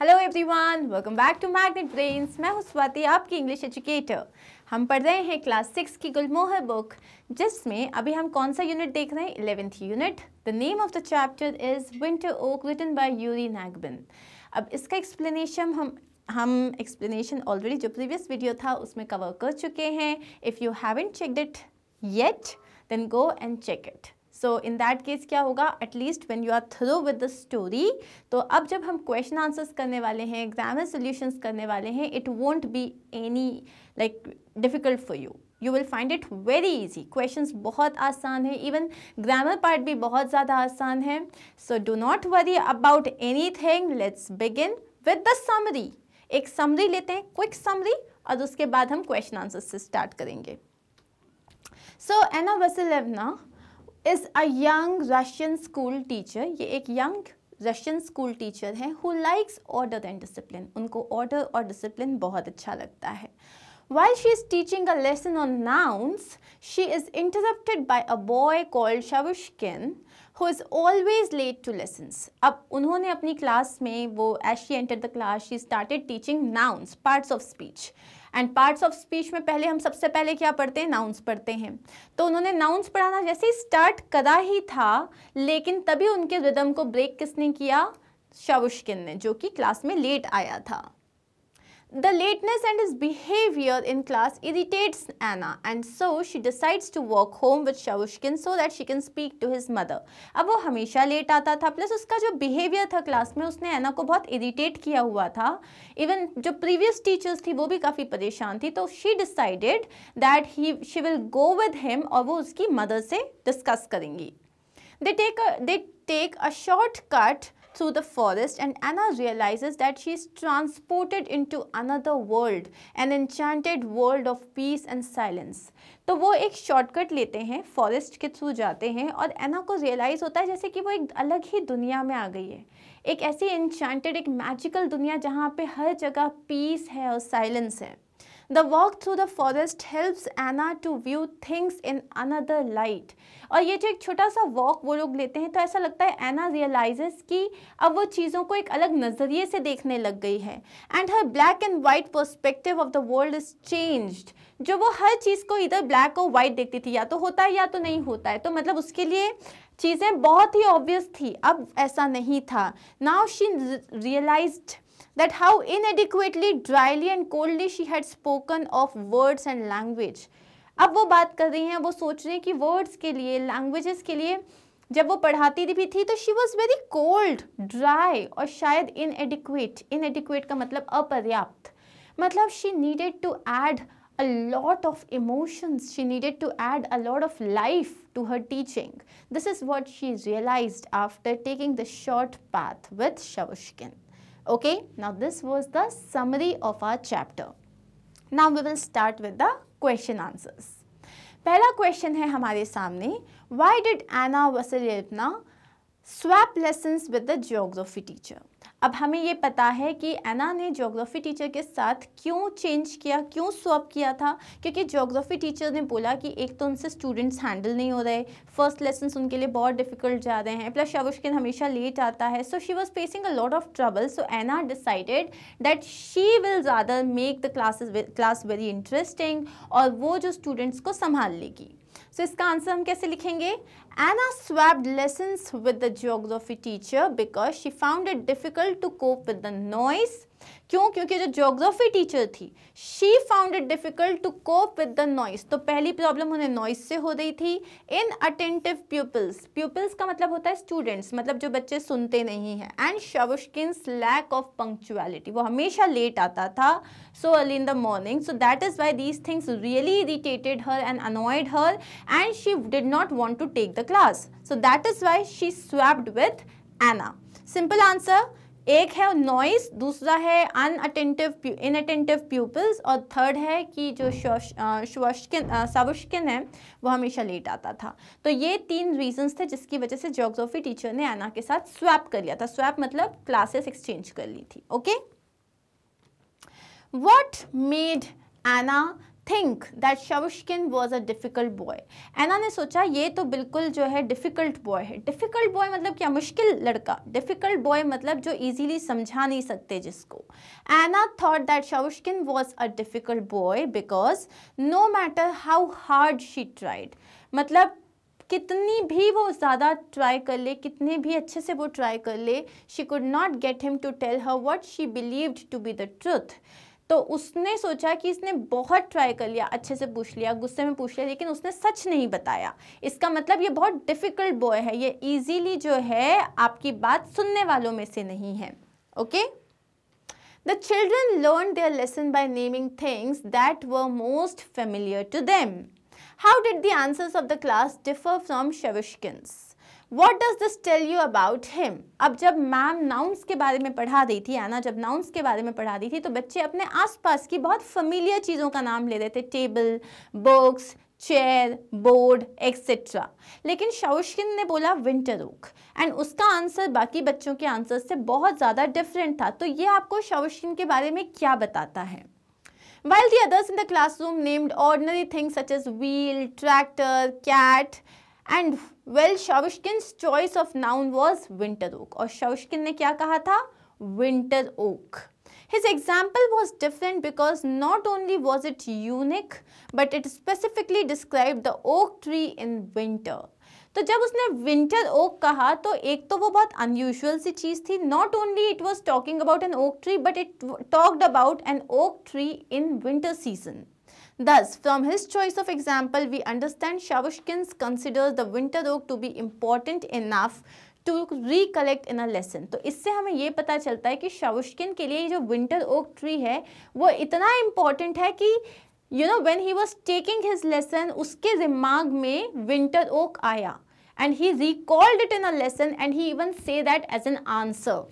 Hello everyone welcome back to magnet brains मैं हूं स्वाति आपकी इंग्लिश एजुकेटर हम पढ़ रहे हैं क्लास सिक्स की गुलमोहर बुक जिसमें अभी हम कौन सा यूनिट देख रहे हैं eleventh unit the name of the chapter is winter oak written by Yuri Nagibin अब इसका एक्सप्लेनेशन हम हम एक्सप्लेनेशन ऑलरेडी जो प्रीवियस वीडियो था उसमें कवर कर चुके हैं if you haven't checked it yet then go and check it so in that case क्या होगा at least when you are through with the story तो अब जब हम क्वेश्चन आंसर्स करने वाले हैं एग्जाम सोल्यूशंस करने वाले हैं it won't be any like difficult for you you will find it very easy question बहुत आसान है इवन ग्रामर पार्ट भी बहुत ज़्यादा आसान है so do not worry about anything let's begin with the summary एक समरी लेते हैं क्विक समरी और उसके बाद हम क्वेश्चन आंसर से स्टार्ट करेंगे so Anna Vasilyevna is a young Russian school teacher ये एक यंग रशियन स्कूल टीचर हैं who likes order and discipline उनको ऑर्डर और डिसिप्लिन बहुत अच्छा लगता है while she is teaching a lesson on nouns she is interrupted by a boy called Savushkin who is always late to lessons अब उन्होंने अपनी क्लास में वो as she enter the class she started teaching nouns parts of speech and parts of speech में पहले हम सबसे पहले क्या पढ़ते हैं नाउंस पढ़ते हैं तो उन्होंने नाउंस पढ़ाना जैसे ही स्टार्ट करा ही था लेकिन तभी उनके रिदम को ब्रेक किसने किया शावुशकिन ने जो कि क्लास में लेट आया था The lateness and his behavior in class irritates Anna and so she decides to walk home with Shavushkin so that she can speak to his mother. अब वो हमेशा लेट आता था प्लस उसका जो बिहेवियर था क्लास में उसने एना को बहुत इरिटेट किया हुआ था इवन जो प्रीवियस टीचर्स थी वो भी काफ़ी परेशान थी तो she decided that he she will go with him और वो उसकी मदर से डिस्कस करेंगी they take they take a short cut through the forest and Anna realizes that she is transported into another world, an enchanted world of peace and silence. तो वो एक shortcut लेते हैं फॉरेस्ट के through जाते हैं और एना को रियलाइज़ होता है जैसे कि वो एक अलग ही दुनिया में आ गई है एक ऐसी एन्चांटेड एक मैजिकल दुनिया जहाँ पे हर जगह पीस है और साइलेंस है the walk through the forest helps Anna to view things in another light और ये जो एक छोटा सा वॉक वो लोग लेते हैं तो ऐसा लगता है एना रियलाइज कि अब वो चीज़ों को एक अलग नज़रिए से देखने लग गई है and her black and white perspective of the world is change जो वो हर चीज़ को इधर ब्लैक और वाइट देखती थी या तो होता है या तो नहीं होता है तो मतलब उसके लिए चीज़ें बहुत ही ऑब्वियस थी अब ऐसा नहीं था now she realized that how inadequately, dryly and coldly she had spoken of words and language. अब वो बात कर रही हैं वो सोच रही हैं कि वर्ड्स के लिए लैंग्वेजेस के लिए जब वो पढ़ाती भी थी तो she was very cold dry और शायद इनएडिक्वेट इनएडिक्वेट का मतलब अपर्याप्त मतलब she needed to add a lot of emotions she needed to add a lot of life to her teaching this is what she realized after taking the short path with shavushkin Okay, now this was the summary of our chapter. Now we will start with the question answers. पहला question है हमारे सामने why did Anna Vasilyevna swap lessons with the geography teacher? अब हमें ये पता है कि एना ने जोग्राफ़ी टीचर के साथ क्यों चेंज किया क्यों स्वप किया था क्योंकि जोग्राफ़ी टीचर ने बोला कि एक तो उनसे स्टूडेंट्स हैंडल नहीं हो रहे फर्स्ट लेसन उनके लिए बहुत डिफिकल्ट जा रहे हैं प्लस शवुशकिन हमेशा लेट आता है so she was facing a lot of trouble so Anna decided that she will ज़्यादा make the classes class very interesting और वो जो स्टूडेंट्स को संभाल लेगी सो so, इसका आंसर हम कैसे लिखेंगे Anna swapped lessons with the geography teacher because she found it difficult to cope with the noise, क्यों क्योंकि जो ज्योग्राफी टीचर थी she found it difficult to cope with the noise तो पहली प्रॉब्लम उन्हें नॉइस से हो रही थी इन अटेंटिव प्यूपल्स प्यूपल्स का मतलब होता है स्टूडेंट्स मतलब जो बच्चे सुनते नहीं हैं and Savushkin's lack of punctuality वो हमेशा लेट आता था so early in the morning so that is why these things really irritated her and annoyed her and she did not want to take the class so that is why she swapped with Anna simple answer एक है noise दूसरा है unattentive inattentive pupils और third है कि जो शवशकिन सवशकिन है वो हमेशा लेट आता था तो ये तीन रीजंस थे जिसकी वजह से जोग्राफी टीचर ने एना के साथ स्वैप कर लिया था स्वैप मतलब क्लासेस एक्सचेंज कर ली थी okay what made Anna think that Savushkin was a difficult boy Anna ने सोचा ये तो बिल्कुल जो है डिफ़िकल्ट बॉय है डिफ़िकल्ट बॉय मतलब क्या मुश्किल लड़का डिफ़िकल्ट बॉय मतलब जो ईजीली समझा नहीं सकते जिसको Anna thought that Savushkin was a difficult boy because no matter how hard she tried मतलब कितनी भी वो ज़्यादा ट्राई कर ले कितने भी अच्छे से वो ट्राई कर ले she could not get him to tell her what she believed to be the truth तो उसने सोचा कि इसने बहुत ट्राई कर लिया अच्छे से पूछ लिया गुस्से में पूछ लिया लेकिन उसने सच नहीं बताया इसका मतलब ये बहुत डिफ़िकल्ट बॉय है ये ईजीली जो है आपकी बात सुनने वालों में से नहीं है okay the children learn their lesson by naming things that were most familiar to them how did the answers of the class differ from Savushkin's what does this tell you about him अब जब ma'am nouns के बारे में पढ़ा दी थी आना जब nouns के बारे में पढ़ा दी थी तो बच्चे अपने आसपास की बहुत फमिलियर चीज़ों का नाम ले रहे थे table books chair board etcetera लेकिन शाउशकिन ने बोला विंटर ओक एंड उसका आंसर बाकी बच्चों के आंसर से बहुत ज़्यादा डिफरेंट था तो ये आपको शाउशकिन के बारे में क्या बताता है while the others in the classroom named ordinary things such as wheel, tractor, cat and well Savushkin choice of noun was winter oak और शविश्किन ने क्या कहा था winter oak His example was different because not only was it unique, but it specifically described the oak tree in winter. तो जब उसने winter okay कहा तो एक तो वो बहुत अनयूजल सी चीज़ थी not only it was talking about an oak tree but it talked about an oak tree in winter season Thus, from his choice of example, we understand Shavushkin considers the winter dog to be important enough to recollect in a lesson तो इससे हमें यह पता चलता है कि शावुष्किन के लिए जो विंटर ओक ट्री है वो इतना इम्पॉर्टेंट है कि you know when he was taking his lesson उसके दिमाग में विंटर ओक आया and he recalled it in a lesson and he even say that as an answer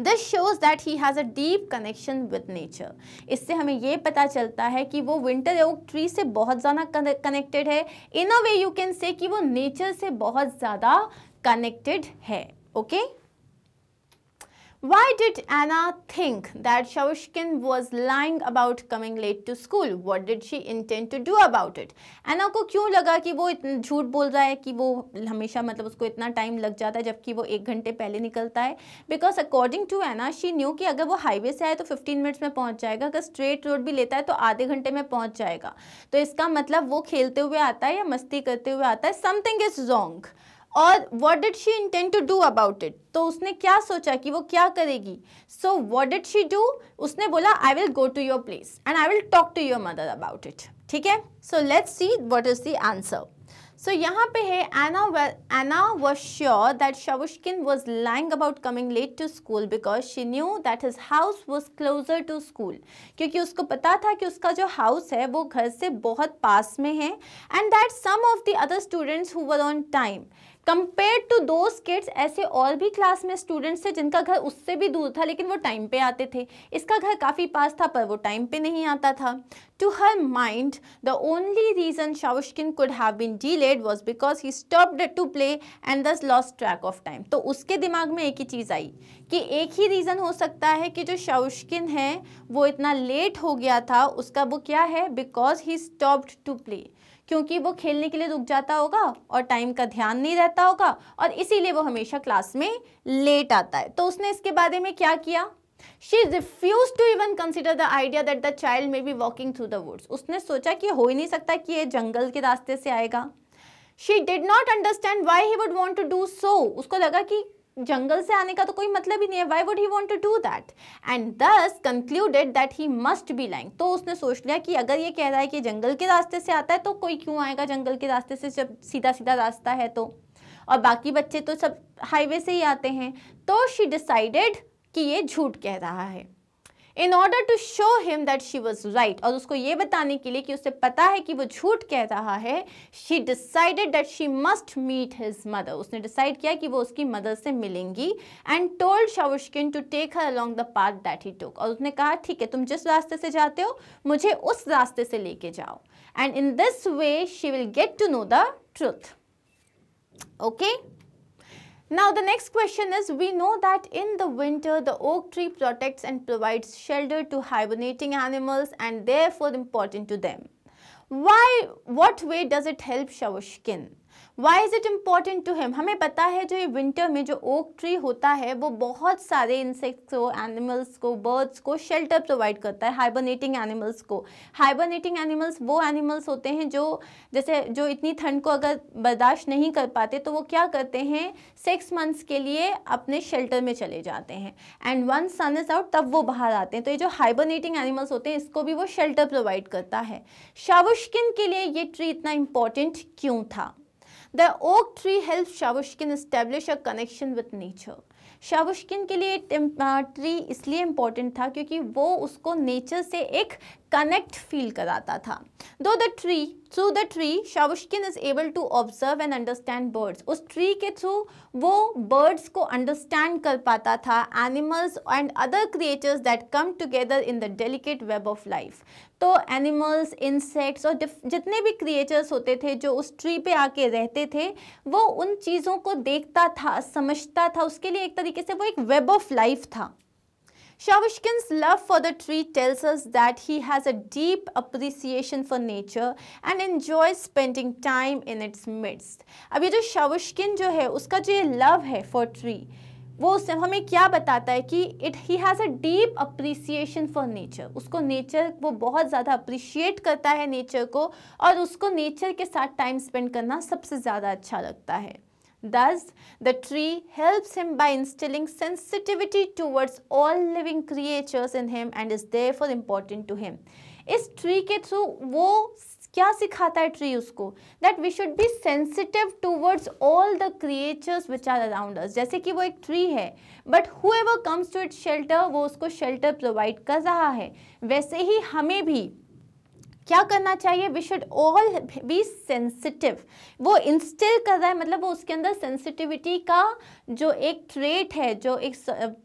this shows that he has a deep connection with nature इससे हमें ये पता चलता है कि वो विंटर ओक ट्री से बहुत ज़्यादा कनेक्टेड है इन अ वे यू कैन से कि वो नेचर से बहुत ज़्यादा कनेक्टेड है okay okay? Why did Anna think that Shaushkin was lying about coming late to school? What did she intend to do about it? Anna को क्यों लगा कि वो झूठ बोल रहा है कि वो हमेशा मतलब उसको इतना टाइम लग जाता है जबकि वो एक घंटे पहले निकलता है because according to Anna she knew कि अगर वो हाईवे से आए तो 15 मिनट्स में पहुंच जाएगा अगर स्ट्रेट रोड भी लेता है तो आधे घंटे में पहुंच जाएगा तो इसका मतलब वो खेलते हुए आता है या मस्ती करते हुए आता है समथिंग इज़ रॉन्ग और what did she intend to do about it तो उसने क्या सोचा कि वो क्या करेगी so what did she do उसने बोला I will go to your place and I will talk to your mother about it ठीक है so let's see what is the answer so यहाँ पे है Anna Anna was sure that Savushkin was lying about coming late to school because she knew that his house was closer to school क्योंकि उसको पता था कि उसका जो हाउस है वो घर से बहुत पास में है and that some of the other students who were on time compared to those kids ऐसे और भी क्लास में स्टूडेंट्स थे जिनका घर उससे भी दूर था लेकिन वो टाइम पे आते थे इसका घर काफ़ी पास था पर वो टाइम पे नहीं आता था to her mind the only reason Savushkin could have been delayed was because he stopped to play and thus lost track of time तो उसके दिमाग में एक ही चीज़ आई कि एक ही रीज़न हो सकता है कि जो शाउशकिन है वो इतना लेट हो गया था उसका वो क्या है because he stopped to play क्योंकि वो खेलने के लिए रुक जाता होगा और टाइम का ध्यान नहीं रहता होगा और इसीलिए वो हमेशा क्लास में लेट आता है तो उसने इसके बारे में क्या किया she refuse to even consider the idea that the child may be walking through the woods उसने सोचा कि हो ही नहीं सकता कि ये जंगल के रास्ते से आएगा she did not understand why he would want to do so उसको लगा कि जंगल से आने का तो कोई मतलब ही नहीं है why would he want to do that and thus concluded that he must be lying तो उसने सोच लिया कि अगर ये कह रहा है कि जंगल के रास्ते से आता है तो कोई क्यों आएगा जंगल के रास्ते से जब सीधा सीधा रास्ता है तो और बाकी बच्चे तो सब हाईवे से ही आते हैं तो शी डिसाइडेड कि ये झूठ कह रहा है in order to show him that she was right और उसको ये बताने के लिए कि उसे पता है कि वो झूठ कह रहा है she decided that she must meet his mother उसने डिसाइड किया कि वो उसकी मदर से मिलेंगी and told Savushkin to take her along the path that he took और उसने कहा ठीक है तुम जिस रास्ते से जाते हो मुझे उस रास्ते से लेके जाओ and in this way she will get to know the truth okay Now the next question is, we know that in the winter, the oak tree protects and provides shelter to hibernating animals and therefore important to them. Why, what way does it help shower skin? Why is it important to him हमें पता है जो ये winter में जो oak tree होता है वो बहुत सारे इंसेक्ट्स को एनिमल्स को बर्ड्स को शेल्टर प्रोवाइड करता है हाइबरनेटिंग एनिमल्स को हाइबरनेटिंग एनिमल्स वो एनिमल्स होते हैं जो जैसे जो इतनी ठंड को अगर बर्दाश्त नहीं कर पाते तो वो क्या करते हैं सिक्स मंथ्स के लिए अपने शेल्टर में चले जाते हैं and one sun is out तब वो बाहर आते हैं तो ये जो हाइबरनेटिंग एनिमल्स होते हैं इसको भी वो शेल्टर प्रोवाइड करता है शावुशकिन के लिए ये ट्री इतना इम्पॉर्टेंट क्यों था The oak tree helps Shavushkin establish a connection with nature. शावुशकिन के लिए ट्री इसलिए इम्पॉर्टेंट था क्योंकि वो उसको नेचर से एक कनेक्ट फील कराता था दो the tree through the tree Savushkin is able to observe and understand birds उस ट्री के थ्रू वो बर्ड्स को अंडरस्टैंड कर पाता था animals and other creatures that come together in the delicate web of life तो एनिमल्स इंसेक्ट्स और जितने भी क्रिएचर्स होते थे जो उस ट्री पे आके रहते थे वो उन चीज़ों को देखता था समझता था उसके लिए एक तरीके से वो एक वेब ऑफ लाइफ था Shavishkin's love for the tree tells us that he has a deep appreciation for nature and enjoys spending time in its midst. अब ये जो शावुशकिन जो है उसका जो ये love है for tree वो उससे हमें क्या बताता है कि it he has a deep appreciation for nature उसको नेचर वो बहुत ज़्यादा अप्रिशिएट करता है नेचर को और उसको नेचर के साथ टाइम स्पेंड करना सबसे ज़्यादा अच्छा लगता है Thus, the tree helps him by instilling sensitivity towards all living creatures in him and is therefore important to him. इस ट्री के थ्रू वो क्या सिखाता है ट्री उसको that we should be sensitive towards all the creatures which are around us जैसे कि वो एक ट्री है but whoever comes to it shelter वो उसको शेल्टर प्रोवाइड कर रहा है वैसे ही हमें भी क्या करना चाहिए we should all be sensitive वो इंस्टिल कर रहा है मतलब वो उसके अंदर सेंसिटिविटी का जो एक ट्रेट है जो एक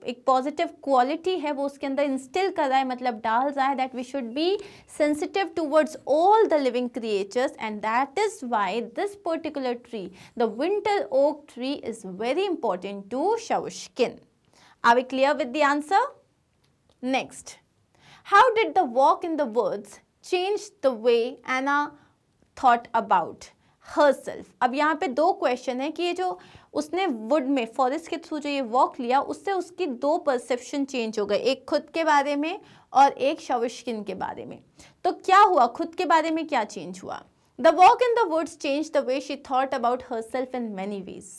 एक पॉजिटिव क्वालिटी है वो उसके अंदर इंस्टिल कर रहा है मतलब डाल रहा है that we should be sensitive towards all the living creatures and that is why this particular tree the winter oak tree is very important to Savushkin are we clear with the answer next how did the walk in the woods change the way Anna way thought about herself अब यहाँ पे दो question है कि ये जो उसने would में फॉरेस्ट के थ्रू जो ये वॉक लिया उससे उसकी दो परसेप्शन चेंज हो गए एक खुद के बारे में और एक शविश्किन के बारे में तो क्या हुआ खुद के बारे में क्या चेंज हुआ the walk in the woods change the way she thought about herself in many ways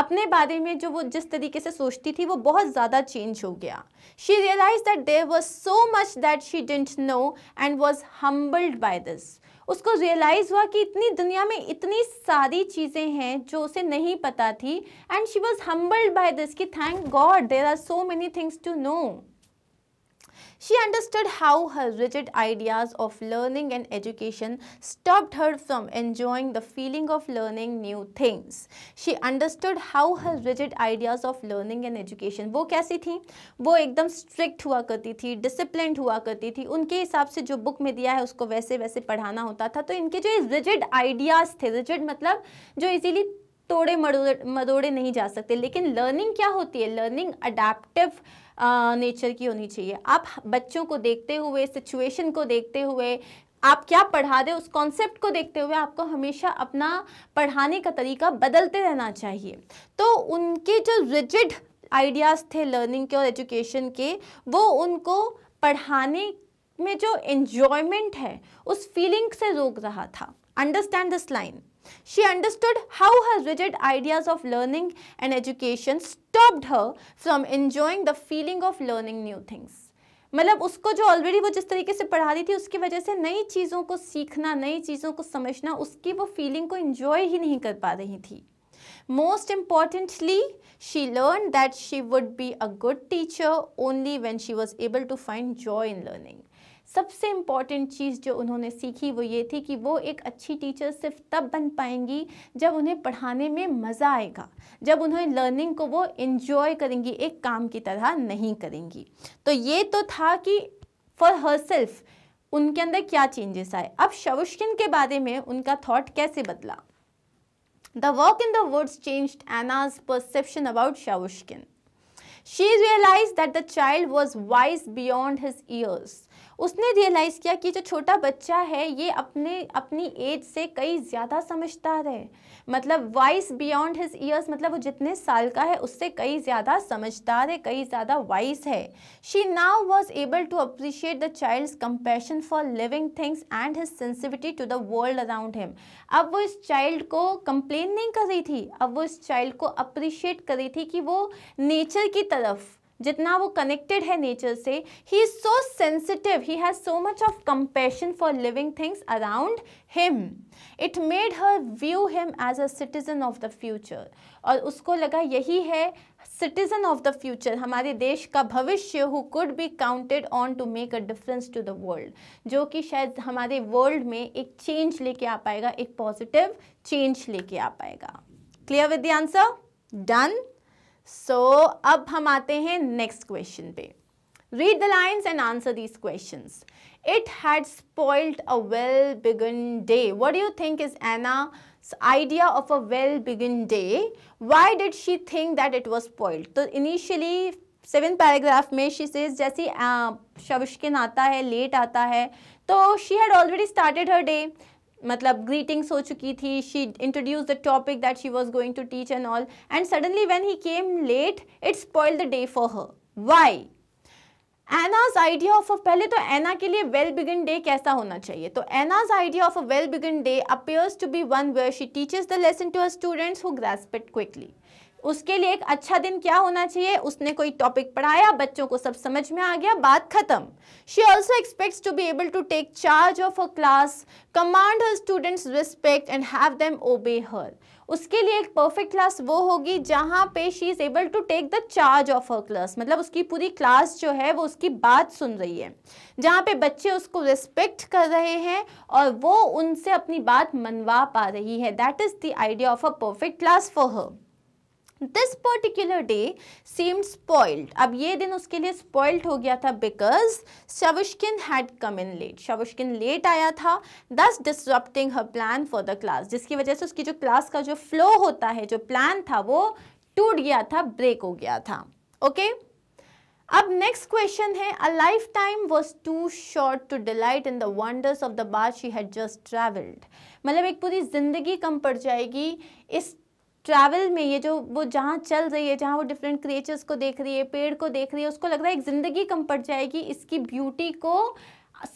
अपने बारे में जो वो जिस तरीके से सोचती थी वो बहुत ज़्यादा चेंज हो गया she realise that there was so much that she didn't know and was humbled by this उसको रियलाइज़ हुआ कि इतनी दुनिया में इतनी सारी चीज़ें हैं जो उसे नहीं पता थी and she was humbled by this कि thank God there are so many things to know She understood how her rigid ideas of learning and education stopped her from enjoying the feeling of learning new things. She understood how her rigid ideas of learning and education wo kaisi thi wo ekdam strict hua karti thi disciplined hua karti thi unke hisab se jo book mein diya hai usko वैसे वैसे पढ़ाना होता था तो इनके जो rigid ideas थे rigid मतलब जो इजीली तोड़े मरोड़े नहीं जा सकते लेकिन लर्निंग क्या होती है लर्निंग अडेप्टिव नेचर की होनी चाहिए आप बच्चों को देखते हुए सिचुएशन को देखते हुए आप क्या पढ़ा दें उस कॉन्सेप्ट को देखते हुए आपको हमेशा अपना पढ़ाने का तरीका बदलते रहना चाहिए तो उनके जो रिजिड आइडियाज़ थे लर्निंग के और एजुकेशन के वो उनको पढ़ाने में जो इन्जॉयमेंट है उस फीलिंग से रोक रहा था understand this line She understood how her rigid ideas of learning and education stopped her from enjoying the feeling of learning new things. मतलब उसको जो ऑलरेडी वो जिस तरीके से पढ़ा रही थी उसकी वजह से नई चीज़ों को सीखना नई चीज़ों को समझना उसकी वो फीलिंग को इन्जॉय ही नहीं कर पा रही थी most importantly she learn that she would be a good teacher only when she was able to find joy in learning सबसे इम्पॉर्टेंट चीज़ जो उन्होंने सीखी वो ये थी कि वो एक अच्छी टीचर सिर्फ तब बन पाएंगी जब उन्हें पढ़ाने में मज़ा आएगा जब उन्हें लर्निंग को वो इन्जॉय करेंगी एक काम की तरह नहीं करेंगी तो ये तो था कि फॉर हर सेल्फ उनके अंदर क्या चेंजेस आए अब शवुष्किन के बारे में उनका थॉट कैसे बदला the walk in the woods changed Anna's perception about Savushkin she realise that the child was wise beyond his years उसने रियलाइज़ किया कि जो छोटा बच्चा है ये अपने अपनी एज से कई ज़्यादा समझदार है मतलब वाइस बियॉन्ड हिज ईयर्स मतलब वो जितने साल का है उससे कई ज़्यादा समझदार है कई ज़्यादा वाइस है she now was able to appreciate the child's compassion for living things and his sensitivity to the world around him अब वो इस चाइल्ड को कंप्लेन नहीं कर रही थी अब वो इस चाइल्ड को अप्रिशिएट कर रही थी कि वो नेचर की तरफ जितना वो कनेक्टेड है नेचर से he is so sensitive he has so much of compassion for living things around him it made her view him as a citizen of the future और उसको लगा यही है सिटीज़न ऑफ द फ्यूचर हमारे देश का भविष्य who could be counted on to make a difference to the world जो कि शायद हमारे वर्ल्ड में एक चेंज लेके आ पाएगा एक पॉजिटिव चेंज लेके आ पाएगा clear with the answer done so so, अब हम आते हैं नेक्स्ट क्वेश्चन पे read the lines and answer these questions it had spoiled a well begun day what do you think is anna's idea of a well begun day why did she think that it was spoiled so initially seven paragraph में she says जैसे शविश के आता है late आता है तो she had already started her day मतलब ग्रीटिंग्स हो चुकी थी she introduce the topic that she was going to teach and all and suddenly when he came late it's spoil the day for her why Anna's idea of a पहले तो एना के लिए well begin day कैसा होना चाहिए तो Anna's idea of a well begin day appears to be one where she teaches the lesson to her students who grasp it quickly उसके लिए एक अच्छा दिन क्या होना चाहिए उसने कोई टॉपिक पढ़ाया बच्चों को सब समझ में आ गया बात खत्म she also expects to be able to take charge of a class command her students respect and have them obey her उसके लिए एक परफेक्ट क्लास वो होगी जहाँ पे she is able to take the charge of her class मतलब उसकी पूरी क्लास जो है वो उसकी बात सुन रही है जहाँ पे बच्चे उसको रिस्पेक्ट कर रहे हैं और वो उनसे अपनी बात मनवा पा रही है that is the idea of a perfect class for her this particular day seemed spoiled अब ये दिन उसके लिए स्पॉइल्ड हो गया था because Savushkin had come in late Savushkin late आया था thus disrupting her plan for the class जिसकी वजह से उसकी जो क्लास का जो फ्लो होता है जो प्लान था वो टूट गया था ब्रेक हो गया था ओके okay? अब नेक्स्ट क्वेश्चन है a lifetime was too short to delight in the wonders of the bar she had just travelled मतलब एक पूरी ज़िंदगी कम पड़ जाएगी इस ट्रैवल में ये जो वो जहाँ चल रही है जहाँ वो डिफरेंट क्रिएचर्स को देख रही है पेड़ को देख रही है उसको लग रहा है एक ज़िंदगी कम पड़ जाएगी इसकी ब्यूटी को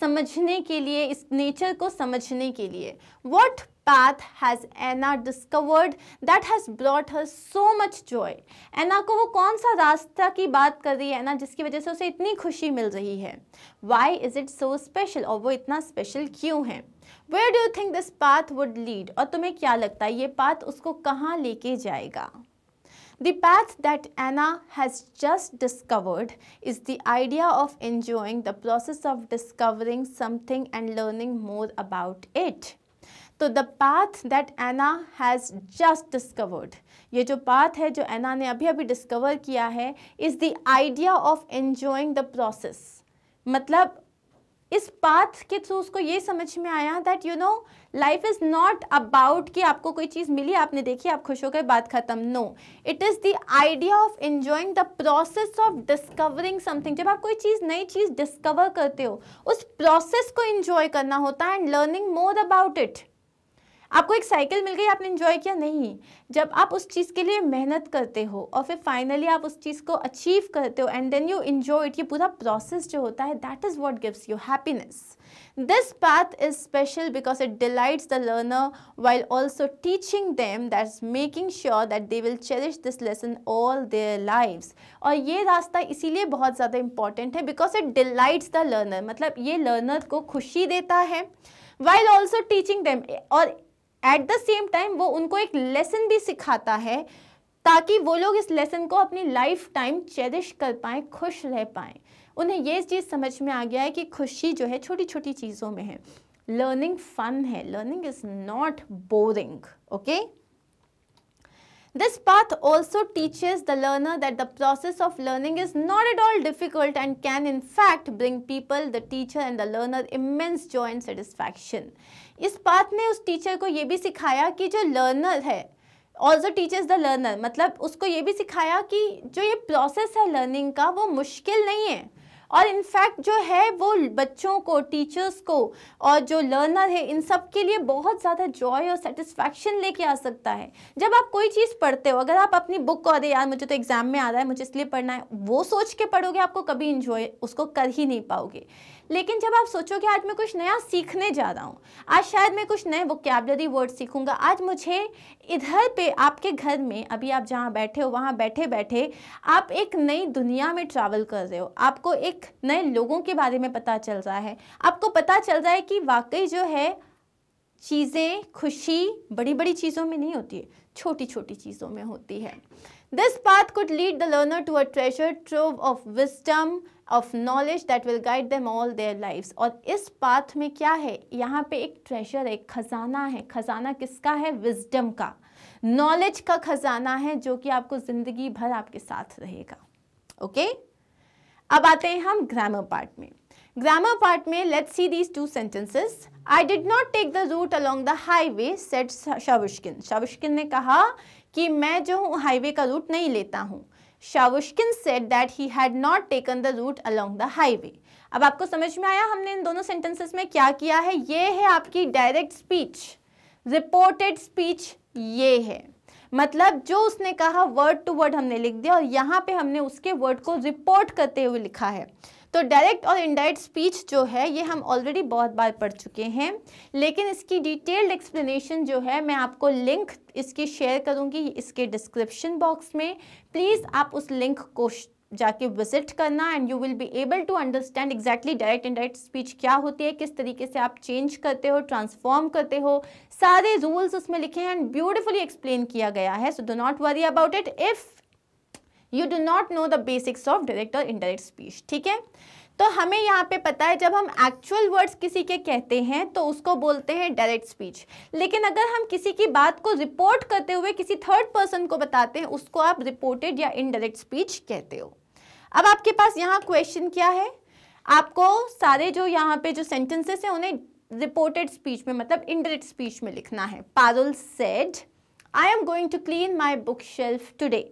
समझने के लिए इस नेचर को समझने के लिए what path has Anna discovered that has brought her so much joy Anna को वो कौन सा रास्ता की बात कर रही है ना जिसकी वजह से उसे इतनी खुशी मिल रही है why is it so special और वो इतना स्पेशल क्यों है where do you think this path would lead और तुम्हें क्या लगता है ये पाथ उसको कहाँ लेके जाएगा The path that Anna has just discovered is the idea of enjoying the process of discovering something and learning more about it. तो the path that Anna has just discovered, ये जो path है जो Anna ने अभी अभी discover किया है is the idea of enjoying the process. मतलब इस पाथ के थ्रू उसको ये समझ में आया that you know life is not about कि आपको कोई चीज़ मिली आपने देखी आप खुश हो गए बात खत्म no it is the idea of enjoying the process of discovering something जब आप कोई चीज़ नई चीज़ डिस्कवर करते हो उस प्रोसेस को इंजॉय करना होता है and learning more about it आपको एक साइकिल मिल गई आपने इन्जॉय किया नहीं जब आप उस चीज़ के लिए मेहनत करते हो और फिर फाइनली आप उस चीज़ को अचीव करते हो and then you enjoy it ये पूरा प्रोसेस जो होता है that is what gives you happiness this path is special because it delights the learner also teaching teaching that is making sure that they will cherish this lesson all their life और ये रास्ता इसीलिए बहुत ज़्यादा important है because it delights the learner मतलब ये learner को खुशी देता है वाइल ऑल्सो टीचिंग दैम और एट द सेम टाइम वो उनको एक लेसन भी सिखाता है ताकि वो लोग इस लेसन को अपनी लाइफ टाइम चेरिश कर पाएँ खुश रह पाएँ उन्हें ये चीज़ समझ में आ गया है कि खुशी जो है छोटी छोटी चीज़ों में है लर्निंग फन है learning is not boring okay This path also teaches the learner that the process of learning is not at all difficult and can in fact bring people, the teacher and the learner immense joy and satisfaction. इस path ने उस teacher को ये भी सिखाया कि जो learner है ऑल्सो टीचर्स द लर्नर मतलब उसको ये भी सिखाया कि जो ये प्रोसेस है लर्निंग का वो मुश्किल नहीं है और इनफैक्ट जो है वो बच्चों को टीचर्स को और जो लर्नर है इन सब के लिए बहुत ज़्यादा जॉय और सेटिस्फैक्शन लेके आ सकता है जब आप कोई चीज़ पढ़ते हो अगर आप अपनी बुक को अरे यार मुझे तो एग्ज़ाम में आ रहा है मुझे इसलिए पढ़ना है वो सोच के पढ़ोगे आपको कभी इंजॉय उसको कर ही नहीं पाओगे लेकिन जब आप सोचो कि आज मैं कुछ नया सीखने जा रहा हूँ आज शायद मैं कुछ नए वोकेबलरी वर्ड सीखूंगा आज मुझे इधर पे आपके घर में अभी आप जहाँ बैठे हो वहाँ बैठे बैठे आप एक नई दुनिया में ट्रैवल कर रहे हो आपको एक नए लोगों के बारे में पता चल रहा है आपको पता चल रहा है कि वाकई जो है चीज़ें खुशी बड़ी बड़ी चीज़ों में नहीं होती है छोटी छोटी चीज़ों में होती है this path could lead the learner to a treasure trove of wisdom of knowledge that will guide them all their lives और इस पाथ में क्या है यहाँ पे एक ट्रेजर है खजाना है खजाना किसका है विजडम का नॉलेज का खजाना है जो कि आपको ज़िंदगी भर आपके साथ रहेगा ओके okay? अब आते हैं हम ग्रामर पार्ट में ग्रामर पार्ट में let see these two sentences I did not take the route along the highway said Savushkin Savushkin ने कहा कि मैं जो हूँ हाईवे का रूट नहीं लेता हूँ Savushkin said that he had not taken the route along the highway अब आपको समझ में आया हमने इन दोनों सेंटेंसेस में क्या किया है ये है आपकी डायरेक्ट स्पीच रिपोर्टेड स्पीच ये है मतलब जो उसने कहा वर्ड टू वर्ड हमने लिख दिया और यहाँ पे हमने उसके वर्ड को रिपोर्ट करते हुए लिखा है तो डायरेक्ट और इनडायरेक्ट स्पीच जो है ये हम ऑलरेडी बहुत बार पढ़ चुके हैं लेकिन इसकी डिटेल्ड एक्सप्लेनेशन जो है मैं आपको लिंक इसकी शेयर करूँगी इसके डिस्क्रिप्शन बॉक्स में प्लीज़ आप उस लिंक को जाके विजिट करना and you will be able to understand exactly direct direct speech क्या होती है किस तरीके से आप चेंज करते हो ट्रांसफॉर्म करते हो सारे रूल्स उसमें लिखे हैं एंड ब्यूटिफुली एक्सप्लेन किया गया है so do not worry about it if you do not know the basics of direct और इनडायरेक्ट स्पीच ठीक है तो हमें यहाँ पे पता है जब हम एक्चुअल वर्ड्स किसी के कहते हैं तो उसको बोलते हैं डायरेक्ट स्पीच लेकिन अगर हम किसी की बात को रिपोर्ट करते हुए किसी थर्ड पर्सन को बताते हैं उसको आप रिपोर्टेड या इनडायरेक्ट स्पीच कहते हो अब आपके पास यहाँ क्वेश्चन क्या है आपको सारे जो यहाँ पे जो सेंटेंसेस हैं उन्हें रिपोर्टेड स्पीच में मतलब इनडायरेक्ट स्पीच में लिखना है Parul said I am going to clean my book shelf today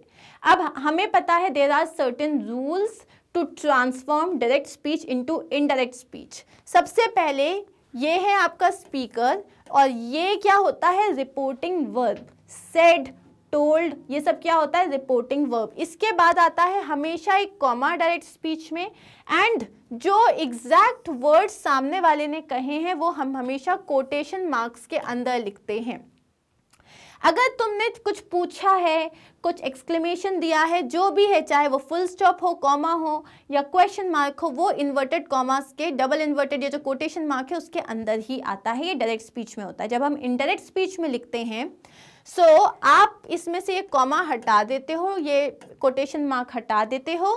अब हमें पता है there are certain rules to transform direct speech into indirect speech सबसे पहले ये है आपका स्पीकर और ये क्या होता है रिपोर्टिंग वर्ब सेड टोल्ड ये सब क्या होता है रिपोर्टिंग वर्ब इसके बाद आता है हमेशा एक कॉमा डायरेक्ट स्पीच में एंड जो एग्जैक्ट वर्ड सामने वाले ने कहे हैं वो हम हमेशा कोटेशन मार्क्स के अंदर लिखते हैं अगर तुमने कुछ पूछा है कुछ एक्सक्लेमेशन दिया है जो भी है चाहे वो फुल स्टॉप हो कॉमा हो या क्वेश्चन मार्क हो वो इन्वर्टेड कॉमास के डबल इन्वर्टेड या जो कोटेशन मार्क है उसके अंदर ही आता है ये डायरेक्ट स्पीच में होता है जब हम इनडायरेक्ट स्पीच में लिखते हैं सो so, आप इसमें से ये कॉमा हटा देते हो ये कोटेशन मार्क हटा देते हो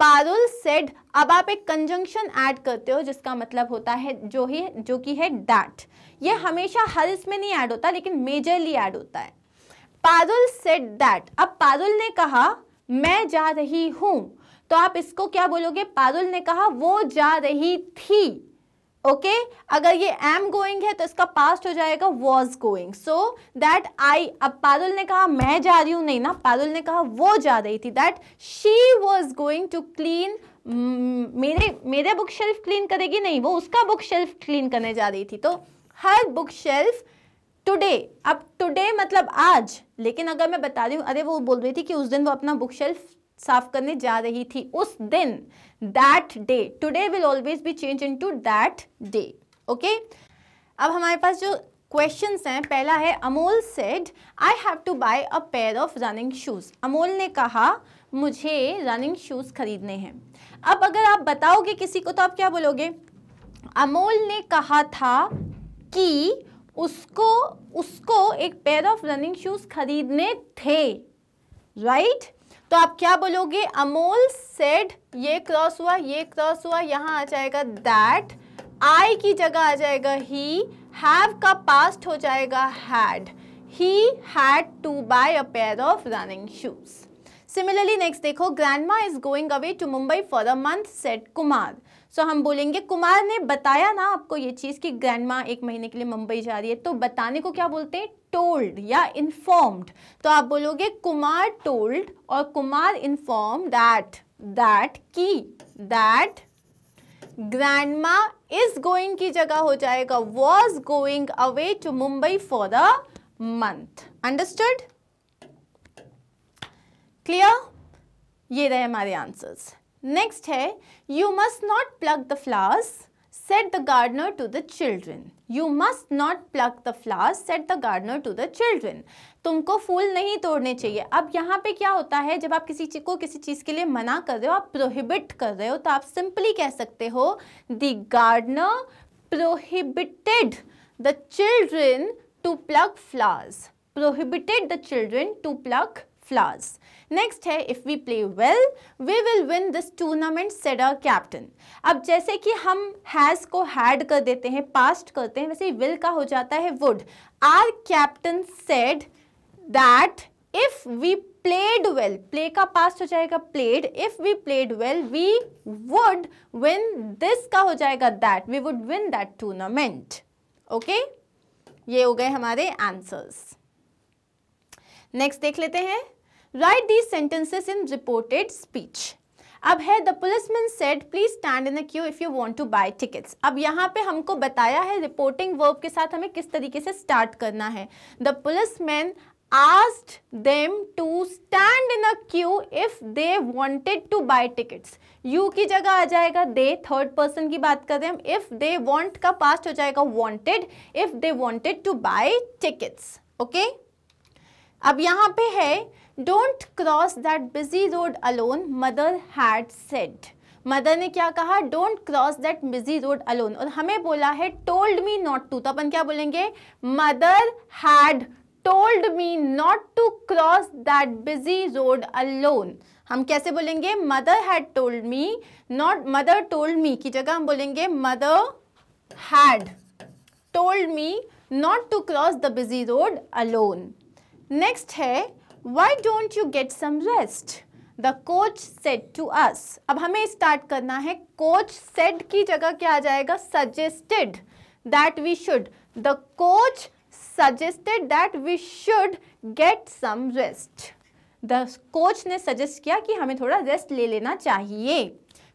पारुल सेड अब आप एक कंजंक्शन ऐड करते हो जिसका मतलब होता है जो ही जो कि है डैट ये हमेशा हर इसमें नहीं ऐड होता लेकिन मेजरली ऐड होता है पारुल सेट दैट अब पारुल ने कहा मैं जा रही हूं तो आप इसको क्या बोलोगे पारुल ने कहा वो जा रही थी ओके okay? अगर ये एम गोइंग है तो इसका पास्ट हो जाएगा was going so that I अब पारुल ने कहा मैं जा रही हूं नहीं ना पारुल ने कहा वो जा रही थी that she was going to clean मेरे मेरे बुक शेल्फ क्लीन करेगी नहीं वो उसका बुक शेल्फ क्लीन करने जा रही थी तो हर बुक शेल्फ टुडे अब टुडे मतलब आज लेकिन अगर मैं बता रही हूँ अरे वो बोल रही थी कि उस दिन वो अपना बुक शेल्फ साफ करने जा रही थी उस दिन that day today will always be change into that day okay अब हमारे पास जो क्वेश्चन हैं पहला है Amol said I have to buy a pair of running shoes Amol ने कहा मुझे रनिंग शूज़ खरीदने हैं अब अगर आप बताओगे किसी को तो आप क्या बोलोगे अमोल ने कहा था कि उसको उसको एक पेयर ऑफ रनिंग शूज खरीदने थे राइट right? तो आप क्या बोलोगे अमोल सेड ये क्रॉस हुआ ये क्रॉस हुआ यहाँ आ जाएगा दैट आई की जगह आ जाएगा ही हैव का पास्ट हो जाएगा had he had to buy a pair of running shoes similarly next देखो grandma is going away to Mumbai for a month said Kumar so हम बोलेंगे कुमार ने बताया ना आपको ये चीज़ कि माँ एक महीने के लिए मुंबई जा रही है तो बताने को क्या बोलते हैं टोल्ड या इन्फॉर्म्ड तो आप बोलोगे कुमार टोल्ड और कुमार इन्फॉर्म दैट दैट की that grandma is going की जगह हो जाएगा was going away to Mumbai for the month understood clear ये रहे हमारे आंसर्स नेक्स्ट है you must not plug the flowers said the gardener to the children you must not plug the flowers said the gardener to the children तुमको फूल नहीं तोड़ने चाहिए अब यहाँ पे क्या होता है जब आप किसी चीज़ को किसी चीज़ के लिए मना कर रहे हो आप प्रोहिबिट कर रहे हो तो आप सिंपली कह सकते हो the gardener prohibited the children to plug flowers prohibited the children to plug flowers. Next है if we play well, we will win this tournament, said our captain. अब जैसे कि हम has को had कर देते हैं past करते हैं वैसे ही का हो जाता है would. Our captain said that if we played well, play का past हो जाएगा played, if we played well, we would win this का हो जाएगा that, we would win that tournament. Okay ये हो गए हमारे answers. नेक्स्ट देख लेते हैं write these sentences in reported speech अब है the policeman said please stand in the queue if you want to buy tickets अब यहाँ पे हमको बताया है रिपोर्टिंग वर्ब के साथ हमें किस तरीके से स्टार्ट करना है the policeman asked them to stand in a queue if they wanted to buy tickets you की जगह आ जाएगा दे थर्ड पर्सन की बात कर रहे हैं हम दे वॉन्ट का पास्ट हो जाएगा wanted if they wanted to buy tickets okay अब यहाँ पे है don't cross that busy road alone mother had said mother ने क्या कहा don't cross that busy road alone और हमें बोला है टोल्ड मी नॉट टू तो अपन क्या बोलेंगे mother had told me not to cross that busy road alone हम कैसे बोलेंगे mother had told me not mother told me की जगह हम बोलेंगे mother had told me not to cross the busy road alone next है why don't you get some rest? The coach said to us अब हमें start करना है coach set की जगह क्या आ जाएगा suggested that we should the coach suggested that we should get some rest the coach ने सजेस्ट किया कि हमें थोड़ा रेस्ट ले लेना चाहिए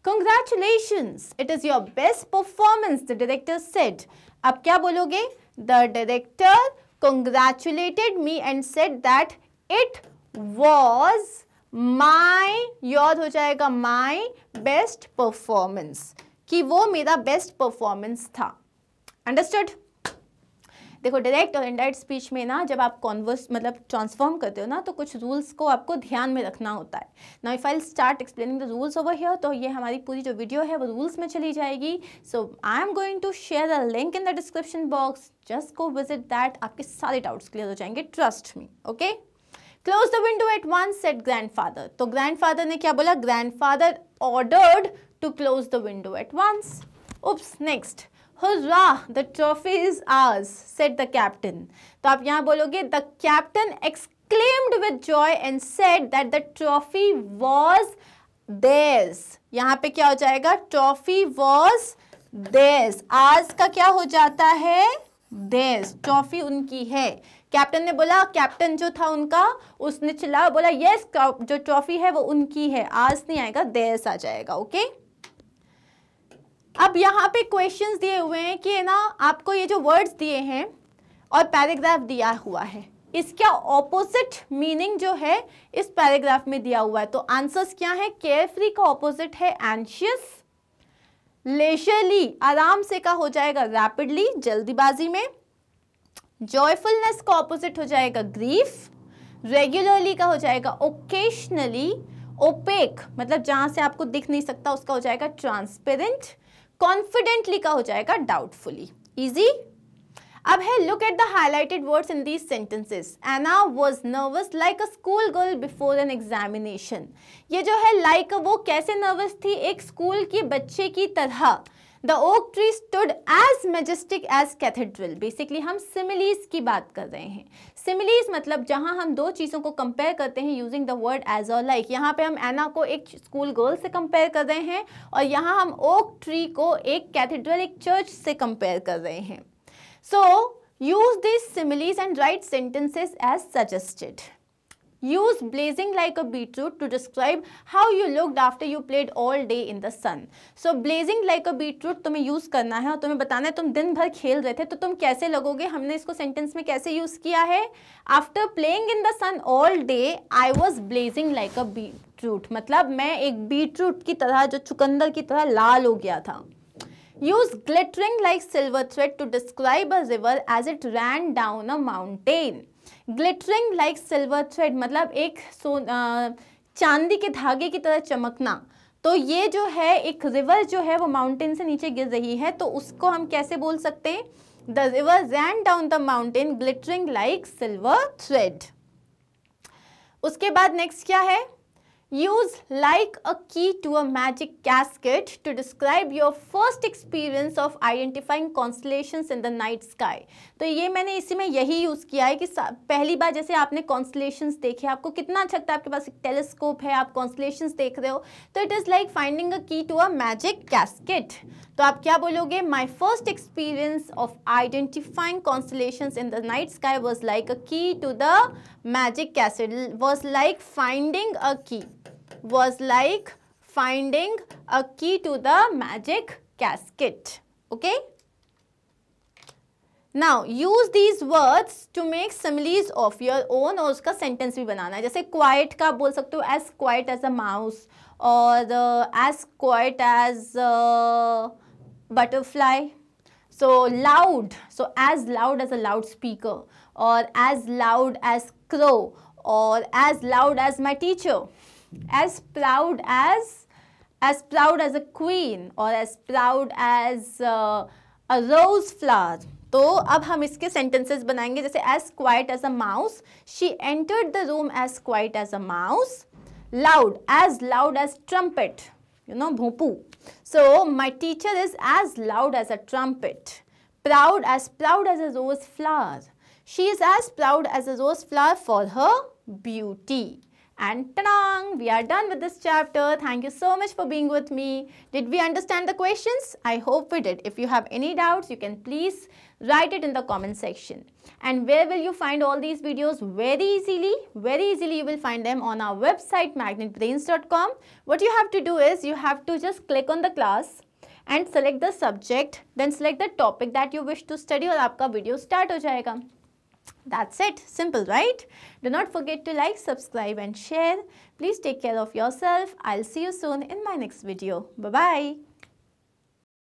congratulations it is your best performance the director said अब क्या बोलोगे the director congratulated me and said that it was my याद हो जाएगा माई बेस्ट परफॉर्मेंस कि वो मेरा बेस्ट परफॉर्मेंस था अंडरस्टूड देखो डायरेक्ट और इनडायरेक्ट स्पीच में ना जब आप कॉन्वर्स मतलब ट्रांसफॉर्म करते हो ना तो कुछ रूल्स को आपको ध्यान में रखना होता है ना if I start explaining the rules over here तो ये हमारी पूरी जो वीडियो है वो रूल्स में चली जाएगी so I am going to share the link in the description box just go visit that आपके सारे डाउट्स क्लियर हो जाएंगे trust me okay close the window at one said grandfather तो ग्रैंडफादर ने क्या बोला grandfather ordered to close the window at once oops next hurrah the trophy is ours said the captain तो आप यहाँ बोलोगे the captain exclaimed with joy and said that the trophy was theirs यहाँ पे क्या हो जाएगा ट्रॉफी वॉज देस आज का क्या हो जाता है देस ट्रॉफी उनकी है कैप्टन ने बोला कैप्टन जो था उनका उसने चिल्ला बोला यस जो ट्रॉफी है वो उनकी है आज नहीं आएगा देस आ जाएगा ओके अब यहाँ पे क्वेश्चंस दिए हुए हैं कि ना आपको ये जो वर्ड्स दिए हैं और पैराग्राफ दिया हुआ है इसका ऑपोजिट मीनिंग जो है इस पैराग्राफ में दिया हुआ है तो आंसर्स क्या है केयरफ्री का ऑपोजिट है एंशियस लेशरली आराम से का हो जाएगा रैपिडली जल्दीबाजी में जॉयफुलनेस का ऑपोजिट हो जाएगा ग्रीफ रेगुलरली का हो जाएगा ओकेशनली ओपेक मतलब जहां से आपको दिख नहीं सकता उसका हो जाएगा ट्रांसपेरेंट कॉन्फिडेंटली का हो जाएगा डाउटफुली इजी अब है look at the highlighted words in these sentences Anna was nervous like a school girl before an examination ये जो है लाइक like, वो कैसे नर्वस थी एक स्कूल की बच्चे की तरह the oak tree stood as majestic as cathedral basically हम सिमिलीज की बात कर रहे हैं सिमिलीज मतलब जहां हम दो चीज़ों को कंपेयर करते हैं using the word as a like यहाँ पे हम एना को एक स्कूल गर्ल से कंपेयर कर रहे हैं और यहाँ हम ओक ट्री को एक कैथेड्रल एक चर्च से कंपेयर कर रहे हैं so use this similes and write sentences as suggested Use blazing like a beetroot to describe how you looked after you played all day in the sun. So blazing like a beetroot तुम्हें use करना है और तुम्हें बताना है तुम दिन भर खेल रहे थे तो तुम कैसे लगोगे हमने इसको सेंटेंस में कैसे यूज़ किया है after playing in the sun all day I was blazing like a beetroot मतलब मैं एक बीटरूट की तरह जो चुकंदर की तरह लाल हो गया था use glittering like silver thread to describe a river as it ran down a mountain. Glittering like silver thread मतलब एक सो चांदी के धागे की तरह चमकना तो ये जो है एक रिवर जो है वो माउंटेन से नीचे गिर रही है तो उसको हम कैसे बोल सकते हैं the river ran down the mountain glittering like silver thread उसके बाद नेक्स्ट क्या है use like a key to a magic casket to describe your first experience of identifying constellations in the night sky तो ये मैंने इसी में यही यूज़ किया है कि पहली बार जैसे आपने constellations देखे आपको कितना अच्छा लगता है आपके पास एक टेलीस्कोप है आप constellations देख रहे हो तो it is like finding a key to a magic casket तो आप क्या बोलोगे my first experience of identifying constellation in the night sky was like a key to the magic casket was like finding a key was like finding a key to the magic casket. Okay? Now, use these words to make similes of your own or uska sentence bhi banana. Jaise quiet ka bol sakte ho, as quiet as a mouse or uh, as quiet as a butterfly. So, loud. So, as loud as a loudspeaker or as loud as crow or as loud as my teacher. as proud as as proud as a queen or as proud as uh, a rose flower तो अब हम इसके sentences बनाएंगे जैसे as quiet as a mouse she entered the room as quiet as a mouse loud as loud as trumpet you know भोपू so my teacher is as loud as a trumpet proud as proud as a rose flower she is as proud as a rose flower for her beauty And ta-dang! We are done with this chapter. Thank you so much for being with me. Did we understand the questions? I hope we did. If you have any doubts, you can please write it in the comment section. And where will you find all these videos? Very easily, very easily you will find them on our website magnetbrains.com. What you have to do is you have to just click on the class and select the subject, then select the topic that you wish to study और your video start हो जाएगा. That's it. Simple, right? Do not forget to like, subscribe and share. Please take care of yourself. I'll see you soon in my next video. Bye-bye.